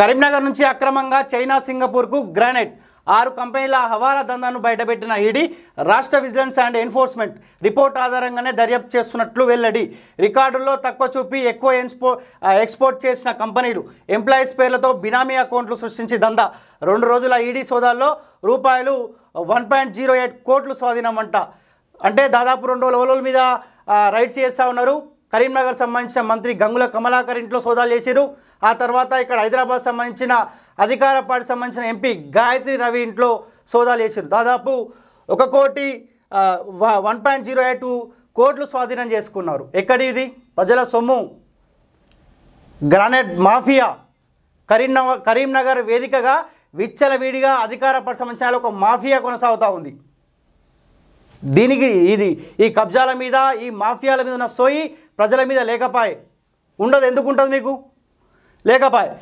కరీంనగర్ నుంచి అక్రమంగా China సింగపూర్కు granite ఆరు కంపెనీల హవాలా దందాను బయటపెట్టిన ఈడీ రాష్ట్ర విజిలెన్స్ అండ్ ఎన్ఫోర్స్మెంట్ రిపోర్ట్ ఆధారంగానే దర్యాప్తు చేస్తున్నట్లు వెల్లడి రికార్డుల్లో తక్కువ చూపి ఎక్కువ ఎక్స్పో ఎక్స్పోర్ట్ చేసిన కంపెనీలు ఎంప్లాయీస్ పేర్లతో బినామీ అకౌంట్లు సృష్టించి దందా రెండు రోజుల ఈడీ సోదాల్లో రూపాయలు వన్ పాయింట్ జీరో ఎయిట్ కోట్లు స్వాధీనమంట అంటే దాదాపు రెండు లోల మీద రైడ్స్ చేస్తూ ఉన్నారు కరీంనగర్ సంబంధించిన మంత్రి గంగుల కమలాకర్ ఇంట్లో సోదాలు చేశారు ఆ తర్వాత ఇక్కడ హైదరాబాద్ సంబంధించిన అధికార పార్టీ సంబంధించిన ఎంపీ గాయత్రి రవి ఇంట్లో సోదాలు చేశారు దాదాపు ఒక కోటి వన్ పాయింట్ జీరో ఎయిట్ కోట్లు స్వాధీనం చేసుకున్నారు ఎక్కడి ఇది ప్రజల సొమ్ము గ్రానైట్ మాఫియా కరీంనగర్ కరీంనగర్ వేదికగా విచ్చలవిడిగా అధికార సంబంధించిన ఒక మాఫియా కొనసాగుతూ ఉంది దీనికి ఇది ఈ కబ్జాల మీద ఈ మాఫియాల మీద ఉన్న సోయి ప్రజల మీద లేకపాయే ఉండదు ఎందుకు ఉంటుంది మీకు లేకపాయే